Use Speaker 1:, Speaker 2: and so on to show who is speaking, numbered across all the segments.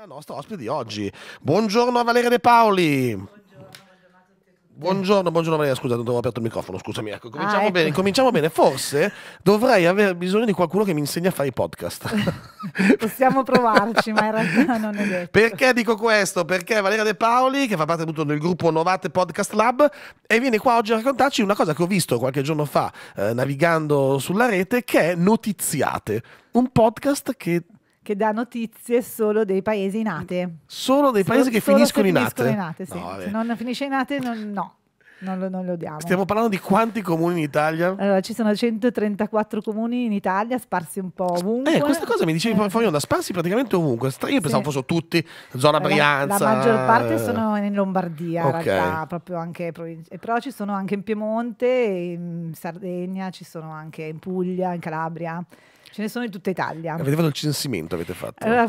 Speaker 1: la nostra ospite di oggi. Buongiorno a Valeria De Paoli. Buongiorno, buongiorno, buongiorno scusa, non avevo aperto il microfono, scusami, ecco, cominciamo ah, ecco. bene, cominciamo bene, forse dovrei avere bisogno di qualcuno che mi insegni a fare i podcast.
Speaker 2: Possiamo provarci, ma in realtà non è detto.
Speaker 1: Perché dico questo? Perché Valeria De Paoli, che fa parte appunto del gruppo Novate Podcast Lab, e viene qua oggi a raccontarci una cosa che ho visto qualche giorno fa eh, navigando sulla rete, che è Notiziate, un podcast che
Speaker 2: che dà notizie solo dei paesi in ate.
Speaker 1: Solo dei paesi solo, che finiscono, in ate? Finiscono in ate sì. no, Se
Speaker 2: non finisce in ate, non, no. Non lo, non lo diamo. Stiamo
Speaker 1: parlando di quanti comuni in Italia?
Speaker 2: Allora, ci sono 134 comuni in Italia, sparsi un po' ovunque. Eh, questa
Speaker 1: cosa mi dicevi eh. fuori onda, sparsi praticamente ovunque. Io sì. pensavo fossero tutti, zona la, Brianza. La, maggior parte sono
Speaker 2: in Lombardia, okay. in realtà, proprio anche province. Eh, però ci sono anche in Piemonte, in Sardegna, ci sono anche in Puglia, in Calabria. Ce ne sono in tutta Italia. Avete fatto il
Speaker 1: censimento, avete fatto. Allora,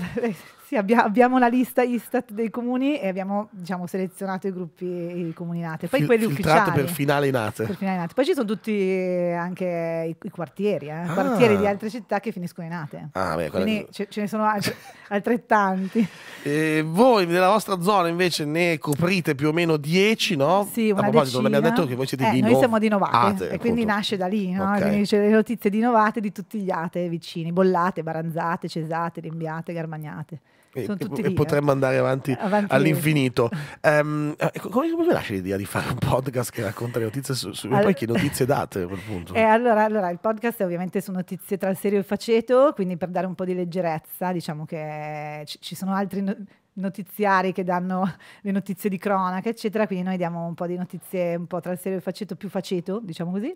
Speaker 2: sì, abbia, abbiamo la lista Istat dei comuni e abbiamo diciamo, selezionato i gruppi comuni comuninate. Poi Fil- quelli ufficiali. per finale nate. Per finale nate. Poi ci sono tutti eh, anche i, i quartieri, eh? ah. quartieri di altre città che finiscono in nate.
Speaker 1: Ah, beh, Quindi che...
Speaker 2: ce, ce, ne sono alt- altrettanti.
Speaker 1: E voi nella vostra zona invece ne coprite più o meno 10, no? Sì, una A proposito, decina. abbiamo detto che voi siete eh, di Noi no... siamo di Novate ah, te, e quindi nasce
Speaker 2: da lì, no? Okay. Quindi c'è le notizie di Novate di tutti gli ate vicini, bollate, baranzate, cesate, rimbiate, garmagnate e, e eh. potremmo
Speaker 1: andare avanti, avanti all'infinito. Um, come, come vi lascia l'idea di fare un podcast che racconta le notizie su, su allora, poi che notizie date a quel punto? Eh,
Speaker 2: allora, allora, il podcast è ovviamente su notizie tra il serio e il faceto, quindi per dare un po' di leggerezza, diciamo che ci, ci sono altri no- notiziari che danno le notizie di cronaca, eccetera. Quindi noi diamo un po' di notizie un po' tra il serio e il faceto, più faceto, diciamo così.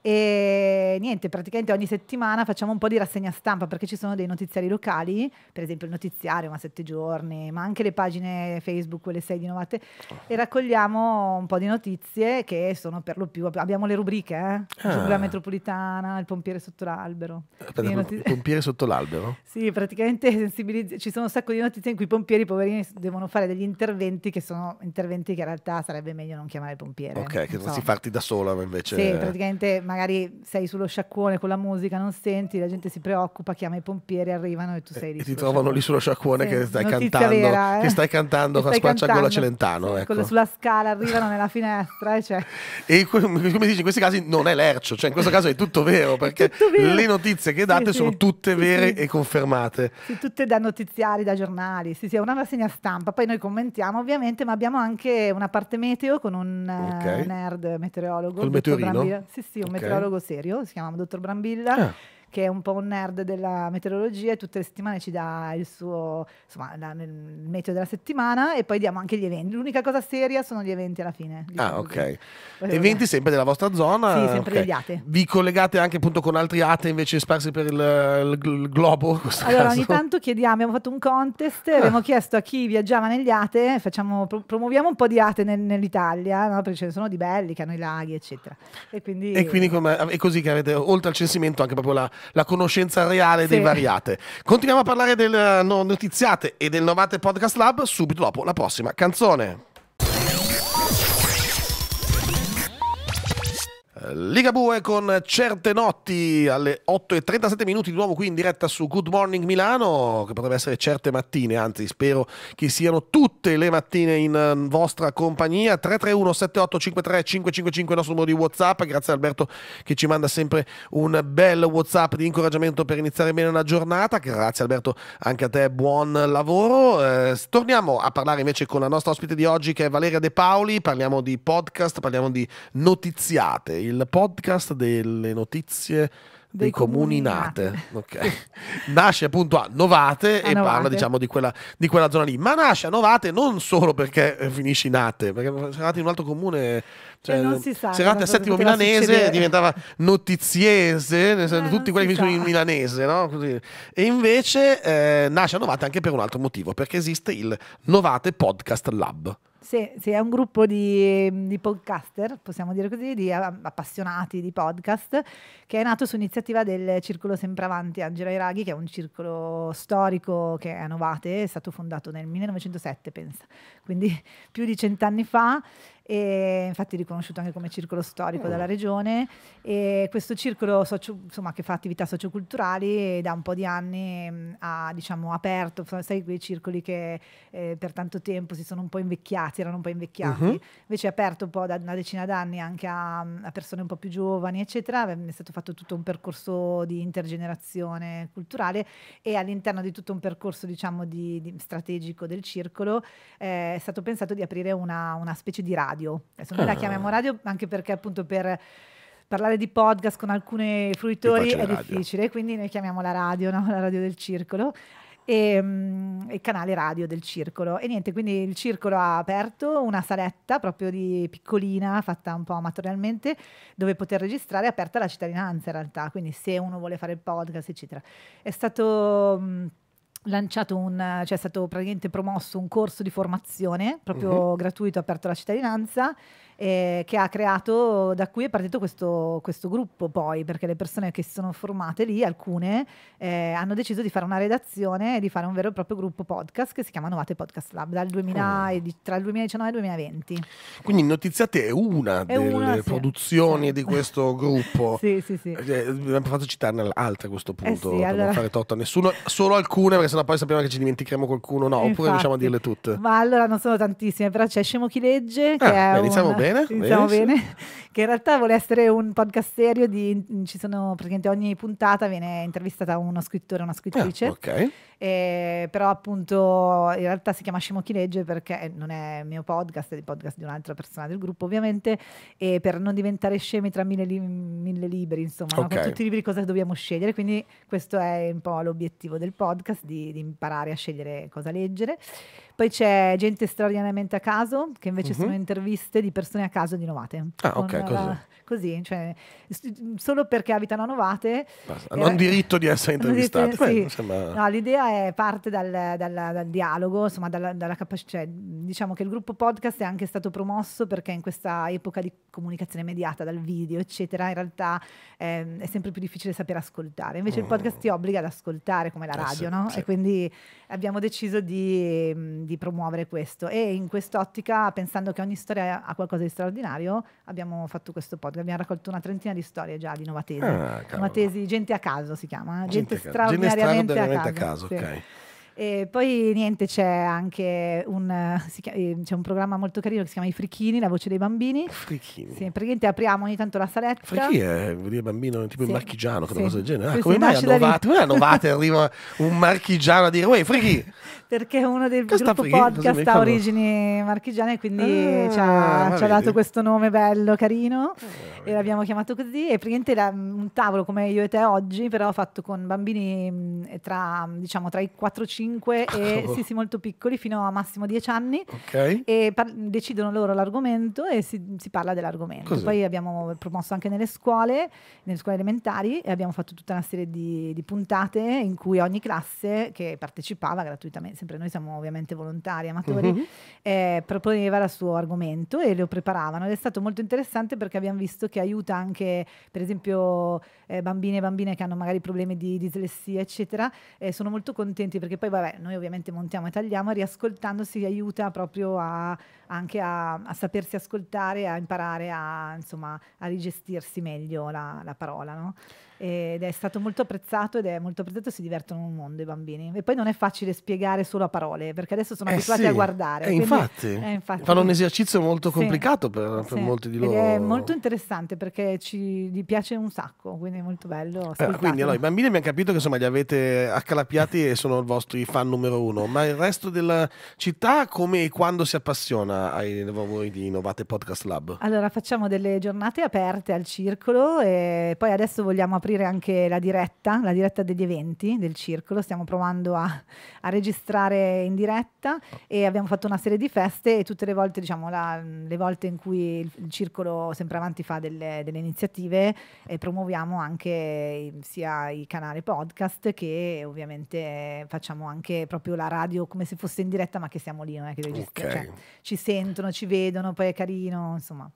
Speaker 2: E niente, praticamente ogni settimana facciamo un po' di rassegna stampa perché ci sono dei notiziari locali, per esempio il notiziario, ma sette giorni, ma anche le pagine Facebook, quelle sei di novate, e oh. raccogliamo un po' di notizie che sono per lo più, abbiamo le rubriche, eh? giungla ah. metropolitana, il pompiere sotto l'albero. Aspetta, il pompiere
Speaker 1: sotto l'albero?
Speaker 2: sì, praticamente sensibilizz- ci sono un sacco di notizie in cui i pompieri poverini devono fare degli interventi che sono interventi che in realtà sarebbe meglio non chiamare il pompiere. Ok, che dovresti so.
Speaker 1: farti da sola ma invece... Sì,
Speaker 2: praticamente magari sei sullo sciacquone con la musica, non senti, la gente si preoccupa, chiama i pompieri, arrivano e tu sei lì. E ti trovano sciacquone. lì sullo sciacquone sì, che, stai cantando, vera, eh? che stai
Speaker 1: cantando, che stai con cantando con Celentano. Sì, ecco. Sulla
Speaker 2: scala arrivano nella finestra. Eh, cioè.
Speaker 1: E come dici, in questi casi non è lercio, cioè in questo caso è tutto vero perché tutto vero. le notizie che date sì, sono tutte vere e confermate.
Speaker 2: Sì, tutte da notiziari, da giornali, sì, sì, è una una segna stampa, poi noi commentiamo ovviamente, ma abbiamo anche una parte meteo con un okay. Eh, nerd meteorologo. Col meteorino? Brambilla. Sì, sì, un okay. meteorologo serio, si chiama dottor Brambilla. Ah che è un po' un nerd della meteorologia e tutte le settimane ci dà il suo, insomma, la, il meteo della settimana e poi diamo anche gli eventi. L'unica cosa seria sono gli eventi alla fine.
Speaker 1: Ah, così. ok. Volevo eventi dire. sempre della vostra zona? Sì, sempre okay. degli ate. Vi collegate anche appunto con altri ate invece sparsi per il, il, il globo? Allora, caso. ogni tanto
Speaker 2: chiediamo, abbiamo fatto un contest, ah. abbiamo chiesto a chi viaggiava negli ate, facciamo, promuoviamo un po' di ate nel, nell'Italia, no? perché ce ne sono di belli che hanno i laghi, eccetera. E quindi, e quindi
Speaker 1: è così che avete, oltre al censimento, anche proprio la, la conoscenza reale sì. dei variate. Continuiamo a parlare del eh, notiziate e del Novate Podcast Lab subito dopo la prossima canzone. Ligabue con certe notti alle 8 e 37 minuti di nuovo qui in diretta su Good Morning Milano che potrebbe essere certe mattine anzi spero che siano tutte le mattine in mm, vostra compagnia 331 7853 555 il nostro numero di Whatsapp grazie Alberto che ci manda sempre un bel Whatsapp di incoraggiamento per iniziare bene la giornata grazie Alberto anche a te buon lavoro eh, torniamo a parlare invece con la nostra ospite di oggi che è Valeria De Paoli parliamo di podcast parliamo di notiziate il il podcast delle notizie dei comuni nate, okay. nasce appunto a Novate a e Novate. parla diciamo di quella, di quella, zona lì, ma nasce a Novate non solo perché eh, finisci Nate, perché se eravate in un altro comune, cioè, eh, se eravate a settimo milanese succedere. diventava notiziese, eh, tutti quelli che finiscono in milanese, no? e invece eh, nasce a Novate anche per un altro motivo, perché esiste il Novate Podcast Lab.
Speaker 2: Sì, se è un gruppo di, di, podcaster, possiamo dire così, di appassionati di podcast, che è nato su iniziativa del Circolo Sempre Avanti Angela Iraghi, che è un circolo storico che è a Novate, è stato fondato nel 1907, pensa, quindi più di cent'anni fa, e infatti è riconosciuto anche come circolo storico oh. dalla mm. regione. E questo circolo socio, insomma, che fa attività socioculturali da un po' di anni mm, ha diciamo, aperto, sai quei circoli che eh, per tanto tempo si sono un po' invecchiati, erano un po' invecchiati, uh-huh. invece è aperto un po' da una decina d'anni anche a, mm, a persone un po' più giovani, eccetera. È stato fatto tutto un percorso di intergenerazione culturale e all'interno di tutto un percorso diciamo, di, di strategico del circolo eh, è stato pensato di aprire una, una specie di radio radio. Adesso noi ah. la chiamiamo radio anche perché appunto per parlare di podcast con alcuni fruitori è radio. difficile, quindi noi chiamiamo la radio, no? la radio del circolo. Ehm, e, il canale radio del circolo e niente quindi il circolo ha aperto una saletta proprio di piccolina fatta un po' amatorialmente dove poter registrare aperta la cittadinanza in realtà quindi se uno vuole fare il podcast eccetera è stato um, lanciato un, cioè è stato praticamente promosso un corso di formazione proprio uh-huh. gratuito aperto alla cittadinanza eh, che ha creato, da cui è partito questo, questo, gruppo poi, perché le persone che si sono formate lì, alcune, eh, hanno deciso di fare una redazione e di fare un vero e proprio gruppo podcast che si chiama Novate Podcast Lab dal 2000, oh. tra il 2019 e il 2020.
Speaker 1: Quindi Notiziate è una è delle una, produzioni sì. di questo gruppo. sì, sì, sì. Eh, abbiamo fatto citarne altre a questo eh, punto, eh sì, per allora... non fare totto a nessuno, solo alcune, perché sennò poi sappiamo che ci dimentichiamo qualcuno, no, Infatti. oppure riusciamo a dirle tutte.
Speaker 2: Ma allora non sono tantissime, però c'è Scemo chi legge, che ah, è beh, iniziamo bene bene. Iniziamo bene. bene. Che in realtà vuole essere un podcast serio. Di, ci sono praticamente ogni puntata viene intervistata uno scrittore, una scrittrice. Ah, ok eh, però appunto in realtà si chiama Scemo chi legge perché eh, non è il mio podcast, è il podcast di un'altra persona del gruppo ovviamente, e per non diventare scemi tra mille, li- mille libri, insomma, okay. no? con tutti i libri cosa dobbiamo scegliere, quindi questo è un po' l'obiettivo del podcast, di, di imparare a scegliere cosa leggere. Poi c'è gente straordinariamente a caso, che invece mm-hmm. sono interviste di persone a caso di novate. Ah, ok, così così, cioè, solo perché abitano a Novate. Basta, hanno eh, diritto di essere intervistati. sì. Beh, no, l'idea è parte dal, dal, dal dialogo, insomma, dalla, dalla capacità. Cioè, diciamo che il gruppo podcast è anche stato promosso perché in questa epoca di comunicazione mediata, dal video, eccetera, in realtà ehm, è sempre più difficile sapere ascoltare. Invece mm. il oh. podcast ti obbliga ad ascoltare come la eh radio, eh, no? Sì. E quindi abbiamo deciso di, mm, di promuovere questo. E in quest'ottica, pensando che ogni storia ha qualcosa di straordinario, abbiamo fatto questo podcast abbiamo raccolto una trentina di storie già di Novatesi. Ah, Novatesi, gente a caso si chiama, eh? gente, gente straordinariamente, gente straordinariamente a caso. A caso sì. okay. E poi niente, c'è anche un, chiama, ehm, un, programma molto carino che si chiama I Frichini, la voce dei bambini. Frichini. Sì, praticamente apriamo ogni tanto la saletta. Frichini
Speaker 1: vuol dire bambino tipo sì. il marchigiano, sì. cosa del genere. Ah, come mai a Novate, come a Novate arriva un marchigiano a dire, uè Frichi!
Speaker 2: Perché uno dei gruppo Frichini? podcast ha origini marchigiane quindi ah, ci ha, ci ha dato questo nome bello, carino ah, e l'abbiamo chiamato così. E praticamente era mm, un tavolo come io e te oggi, però fatto con bambini mm, tra, diciamo, tra i 4 e 5 5 e oh. sì, sì, molto piccoli, fino a massimo 10 anni. Okay. E par- decidono loro l'argomento e si, si parla dell'argomento. Così. Poi abbiamo promosso anche nelle scuole, nelle scuole elementari, e abbiamo fatto tutta una serie di, di puntate in cui ogni classe che partecipava gratuitamente, sempre noi siamo ovviamente volontari, amatori, uh-huh. eh, proponeva il suo argomento e lo preparavano. Ed è stato molto interessante perché abbiamo visto che aiuta anche, per esempio, eh, bambine e bambine che hanno magari problemi di dislessia, eccetera, eh, sono molto contenti perché poi vabbè, noi ovviamente montiamo e tagliamo, riascoltandosi aiuta proprio a, anche a, a, sapersi ascoltare, a imparare a, insomma, a rigestirsi meglio la, la parola. No? ed è stato molto apprezzato ed è molto apprezzato si divertono un mondo i bambini. E poi non è facile spiegare solo a parole perché adesso sono eh abituati sì. a guardare. Eh, infatti, eh, infatti, fanno un esercizio
Speaker 1: molto complicato sì. per, per sì. molti di loro. Ed è
Speaker 2: molto interessante perché ci, gli piace un sacco, quindi è molto bello. Eh, quindi allora, i
Speaker 1: bambini mi hanno capito che insomma li avete accalappiati e sono i vostri fan numero uno, ma il resto della città come e quando si appassiona ai lavori di Innovate Podcast Lab?
Speaker 2: Allora facciamo delle giornate aperte al circolo e poi adesso vogliamo aprire aprire anche la diretta, la diretta degli eventi del circolo, stiamo provando a, a registrare in diretta e abbiamo fatto una serie di feste e tutte le volte, diciamo, la, le volte in cui il, il, circolo sempre avanti fa delle, delle iniziative e promuoviamo anche sia i canali podcast che ovviamente facciamo anche proprio la radio come se fosse in diretta ma che siamo lì, non è che registriamo, cioè okay. cioè, ci sentono, ci vedono, poi è carino, insomma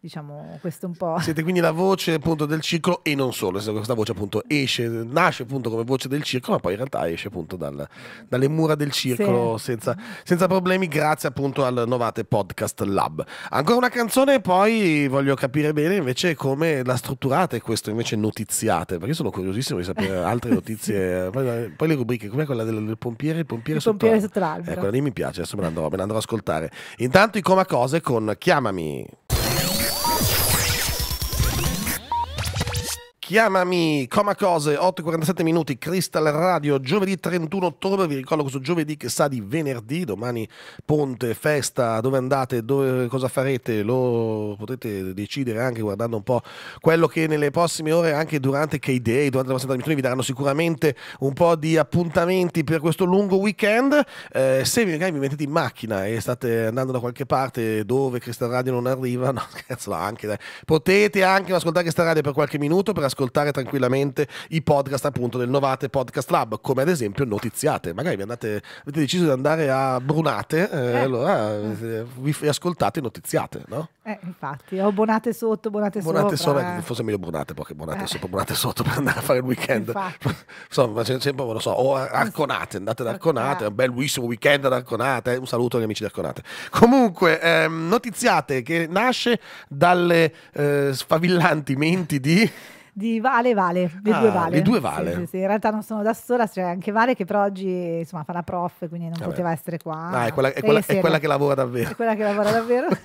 Speaker 2: diciamo questo un po'.
Speaker 1: Siete quindi la voce appunto del circolo e non solo, questa voce appunto esce, nasce appunto come voce del circolo, ma poi in realtà esce appunto dal, dalle mura del circolo sì. senza, senza, problemi, grazie appunto al Novate Podcast Lab. Ancora una canzone e poi voglio capire bene invece come la strutturate questo invece notiziate, perché sono curiosissimo di sapere altre notizie, poi, poi, le rubriche, come quella del, del, pompiere, il pompiere, il sotto, pompiere sotto l'albero. Eh, ecco, quella lì mi piace, adesso me la andrò, me la andrò ad ascoltare. Intanto i coma cose con Chiamami. Chiamami, Coma Cose, 8.47 minuti, Crystal Radio, giovedì 31 ottobre, vi ricordo questo giovedì che sa di venerdì, domani ponte, festa, dove andate, dove, cosa farete, lo potete decidere anche guardando un po' quello che nelle prossime ore, anche durante K-Day, durante la vostra trasmissione, vi daranno sicuramente un po' di appuntamenti per questo lungo weekend. Eh, se magari vi mettete in macchina e state andando da qualche parte dove Crystal Radio non arriva, no scherzo, anche, dai. potete anche ascoltare Crystal Radio per qualche minuto per ascoltare ascoltare tranquillamente i podcast appunto del Novate Podcast Lab, come ad esempio Notiziate. Magari vi andate, avete deciso di andare a Brunate, eh, eh. allora eh, vi ascoltate Notiziate, no?
Speaker 2: Eh, infatti, o Bonate sotto, Bonate, bonate sopra. Eh, bonate
Speaker 1: forse meglio Brunate, perché Bonate eh. sopra, Bonate sotto per andare a fare il weekend. Insomma, sempre, non lo so, o Arconate, andate ad Arconate, eh. un bel weekend ad Arconate, un saluto agli amici di Arconate. Comunque, ehm, Notiziate che nasce dalle sfavillanti menti di
Speaker 2: di Vale Vale, le ah, due Vale. Le due Vale. Sì, sì, sì. In realtà non sono da sola, c'è cioè anche Vale che però oggi insomma, fa la prof, quindi non Vabbè. poteva essere qua. Ah, è quella, è, quella, è quella, che lavora davvero. È quella che lavora davvero.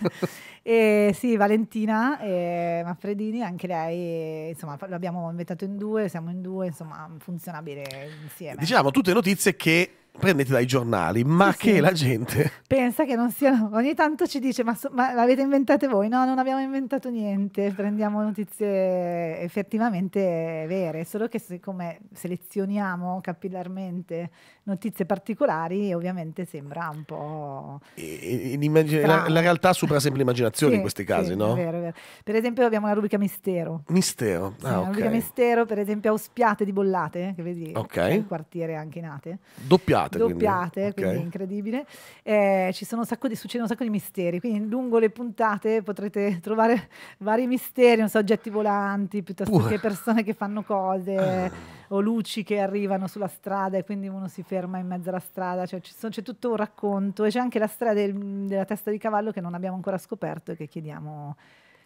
Speaker 2: E sì, Valentina e eh, Manfredini, anche lei, eh, insomma, l'abbiamo inventato in due, siamo in due, insomma, funziona bene insieme.
Speaker 1: Diciamo, tutte notizie che prendete dai giornali, ma sì, che sì. la gente
Speaker 2: pensa che non siano. Ogni tanto ci dice: ma, so, ma l'avete inventate voi? No, non abbiamo inventato niente. Prendiamo notizie effettivamente vere, solo che siccome selezioniamo capillarmente notizie particolari, ovviamente sembra un po'.
Speaker 1: E, in, in, la, la, realtà supera sempre l'immaginazione collaborazioni sì, in questi casi, sì, no? È vero,
Speaker 2: è vero. Per esempio abbiamo una rubrica mistero.
Speaker 1: Mistero, ah, sì, okay. rubrica
Speaker 2: mistero, per esempio a Ospiate di Bollate, che vedi okay. il quartiere anche nate.
Speaker 1: Doppiate, Doppiate, quindi, quindi okay.
Speaker 2: incredibile. Eh, ci sono un sacco di, succedono un sacco di misteri, quindi lungo le puntate potrete trovare vari misteri, non so, oggetti volanti, piuttosto Pure. che persone che fanno cose. Ah o luci che arrivano sulla strada e quindi uno si ferma in mezzo alla strada, cioè sono, c'è tutto un racconto e c'è anche la strada del, della testa di cavallo che non abbiamo ancora scoperto e che chiediamo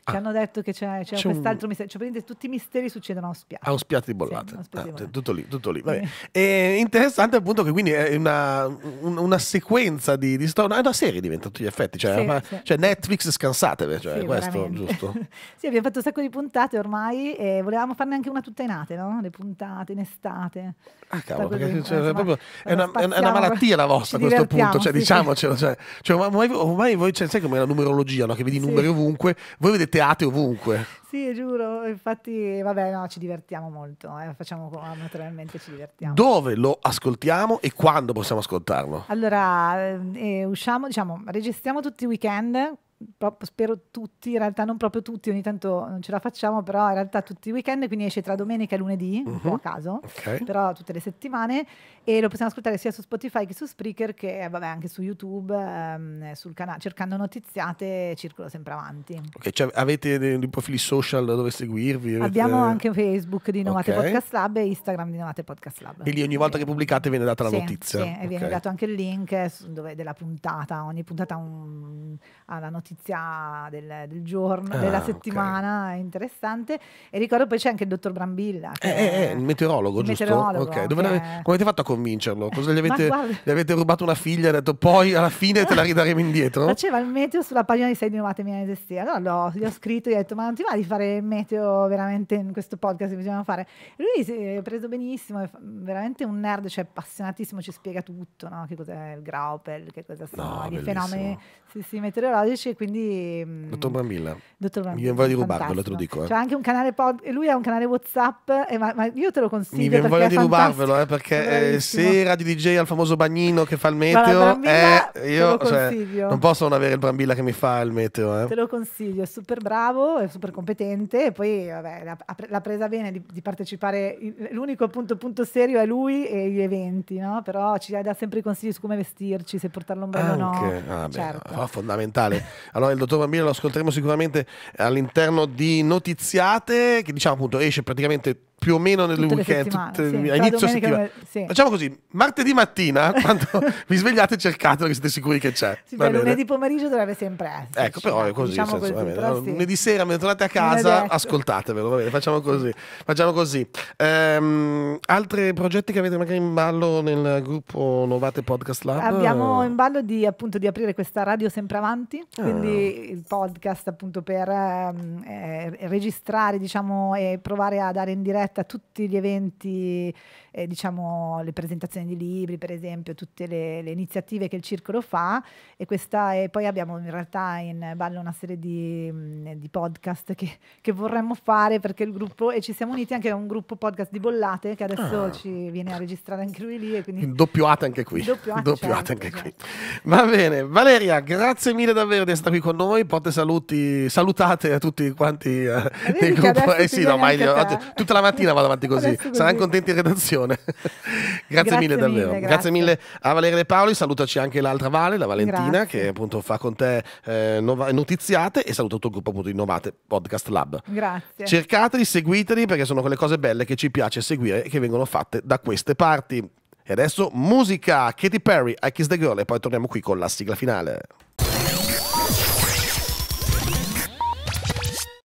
Speaker 2: Ah. Ci ah. hanno detto che c'è, c'è, c'è quest'altro un... mistero. Cioè, tutti i misteri succedono a spiati.
Speaker 1: A un spiati ah, di bollate. Sì, ah, tutto lì, tutto lì. Vabbè. e interessante appunto che quindi è una, un, una sequenza di, di storia. È una serie diventa tutti gli effetti. Cioè, sì, ma, sì. cioè Netflix scansatevi. Cioè, questo veramente. giusto.
Speaker 2: sì, abbiamo fatto un sacco di puntate ormai e volevamo farne anche una tutta in ate, no? Le puntate in estate. Ah, cavolo, perché di... cioè, proprio, è, una, è, una, malattia la vostra a questo punto. Cioè, diciamocelo.
Speaker 1: Cioè, ormai, cioè, ormai voi, cioè, sai come è la numerologia, no? Che vedi i numeri ovunque, voi vedete siete ate ovunque.
Speaker 2: Sì, giuro, infatti, vabbè, no, ci divertiamo molto, eh. facciamo naturalmente ci divertiamo.
Speaker 1: Dove lo ascoltiamo e quando possiamo ascoltarlo?
Speaker 2: Allora, eh, usciamo, diciamo, registriamo tutti i weekend, spero tutti, in realtà non proprio tutti, ogni tanto non ce la facciamo, però in realtà tutti i weekend, quindi esce tra domenica e lunedì, uh -huh. a mhm. caso, okay. però tutte le settimane, e lo possiamo ascoltare sia su Spotify che su Spreaker che eh, vabbè, anche su YouTube, ehm, eh, sul canale, cercando notiziate, circolo sempre avanti.
Speaker 1: Okay, cioè avete dei, profili social dove seguirvi? Avete... Abbiamo anche
Speaker 2: Facebook di Novate okay. Podcast Lab e Instagram di Novate Podcast Lab. E lì ogni
Speaker 1: volta che pubblicate viene data la sì, notizia? Sì, e viene dato
Speaker 2: anche il link eh, dove, della puntata, ogni puntata ha la notizia notizia del, del giorno, ah, della settimana, okay. interessante. E ricordo poi c'è anche il dottor Brambilla. Eh, eh,
Speaker 1: eh, il meteorologo, il giusto? Meteorologo, okay. Dove che... Come avete fatto a convincerlo? Cosa gli avete, guarda... gli avete rubato una figlia e detto poi alla fine te la ridaremo indietro? Faceva
Speaker 2: il meteo sulla pagina di 6 di Novate Milano Destina. Allora gli ho scritto e gli ho detto ma non ti va di fare il meteo veramente in questo podcast che bisogna fare? Lui si è preso benissimo, è veramente un nerd, cioè appassionatissimo, ci spiega tutto, no? che cos'è il Graupel, che cosa sono no, i fenomeni sì, sì, meteorologici quindi... Mm, Dottor Bramilla. Dottor Bramilla. Mi viene di rubarvelo, te lo dico. Eh. Cioè anche un canale pod... Lui ha un canale Whatsapp, eh, ma, ma, io te lo consiglio Mi viene voglia di rubarvelo,
Speaker 1: eh, perché eh, se Radio DJ al famoso bagnino che fa il meteo, eh, io cioè, non posso non avere il Brambilla che mi fa il meteo. Eh. Te
Speaker 2: lo consiglio, è super bravo, è super competente e poi vabbè, l'ha, presa bene di, di partecipare. L'unico appunto punto serio è lui e gli eventi, no? Però ci dà sempre i consigli su come vestirci, se portare l'ombrello o no.
Speaker 1: Ah, certo. fondamentale. Allora il dottor Bambino lo ascolteremo sicuramente all'interno di Notiziate, che diciamo appunto esce praticamente più o meno nel weekend, tutte, sì, inizio settimana. Sì. Facciamo così, martedì mattina, quando vi svegliate cercatelo che siete sicuri che c'è. Sì, beh, lunedì
Speaker 2: pomeriggio dovrebbe sempre essere. Ecco, però ecco, è così, diciamo senso, così no, lunedì
Speaker 1: sera, mentre tornate a casa, ascoltatevelo, va bene, facciamo così. Facciamo così. Ehm, altri progetti che avete magari in ballo nel gruppo Novate Podcast Lab? Abbiamo in
Speaker 2: ballo di, appunto, di aprire questa radio sempre avanti, ah. quindi ah. il podcast appunto per ehm, eh, registrare diciamo, e provare a dare in diretta diretta tutti gli eventi, eh, diciamo le presentazioni di libri, per esempio, tutte le, le, iniziative che il circolo fa e questa è, poi abbiamo in realtà in ballo una serie di, mm, di podcast che, che, vorremmo fare perché il gruppo e ci siamo uniti anche a un gruppo podcast di bollate che adesso ah. ci viene a registrare anche lui lì e quindi
Speaker 1: doppiata anche qui. Doppiata, doppiata certo, anche certo. qui. Esatto. Va bene, Valeria, grazie mille davvero di essere qui con noi. Porte saluti, salutate a tutti quanti eh, del gruppo. Eh sì, no, ma io, oggi, tutta la mattina mattina vado avanti così. Saranno contenti in redazione. grazie, grazie, mille davvero. grazie. grazie. mille a Valeria De Paoli. Salutaci anche l'altra Vale, la Valentina, grazie. che appunto fa con te eh, notiziate e saluto tutto il gruppo appunto Innovate Podcast Lab.
Speaker 2: Grazie.
Speaker 1: Cercateli, seguiteli perché sono quelle cose belle che ci piace seguire e che vengono fatte da queste parti. E adesso musica, Katy Perry, I Kiss the Girl e poi torniamo qui con la sigla finale.